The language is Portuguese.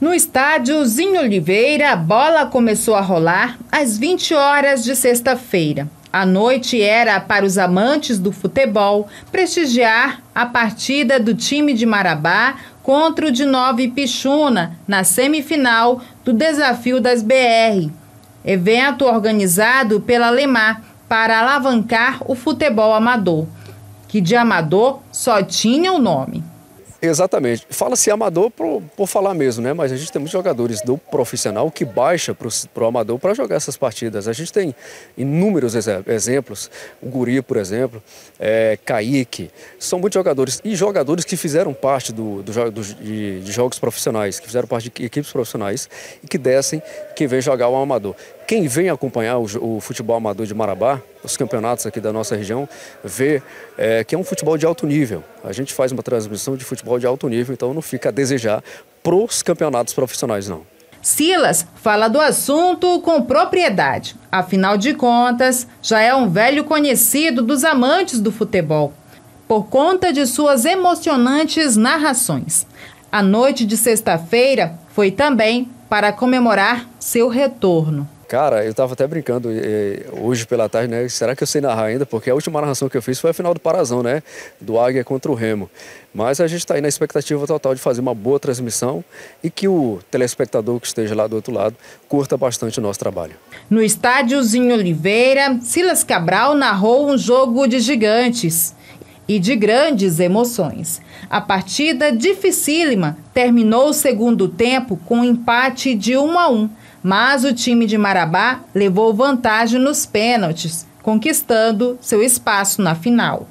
No estádio Zinho Oliveira, a bola começou a rolar às 20 horas de sexta-feira. A noite era para os amantes do futebol prestigiar a partida do time de Marabá contra o de Nova Pixuna na semifinal do Desafio das BR, evento organizado pela Lemar para alavancar o futebol amador, que de amador só tinha o nome. Exatamente. Fala-se amador por, por falar mesmo, né? Mas a gente tem muitos jogadores do profissional que baixa para o amador para jogar essas partidas. A gente tem inúmeros ex exemplos. O Guri, por exemplo, é, Kaique. São muitos jogadores. E jogadores que fizeram parte do, do, do de, de, jogos profissionais, que fizeram parte de equipes profissionais e que descem, que vem jogar o amador. Quem vem acompanhar o, o, futebol amador de Marabá, os campeonatos aqui da nossa região, vê é, que é um futebol de alto nível. A gente faz uma transmissão de futebol de alto nível, então não fica a desejar pros campeonatos profissionais, não. Silas fala do assunto com propriedade. Afinal de contas, já é um velho conhecido dos amantes do futebol, por conta de suas emocionantes narrações. A noite de sexta-feira foi também para comemorar seu retorno. Cara, eu tava até brincando eh, hoje pela tarde, né? Será que eu sei narrar ainda? Porque a última narração que eu fiz foi a final do Parazão, né? Do Águia contra o Remo. Mas a gente está aí na expectativa total de fazer uma boa transmissão e que o telespectador que esteja lá do outro lado curta bastante o nosso trabalho. No estádiozinho Oliveira, Silas Cabral narrou um jogo de gigantes e de grandes emoções. A partida dificílima terminou o segundo tempo com um empate de 1 um a 1. Um mas o time de Marabá levou vantagem nos pênaltis, conquistando seu espaço na final.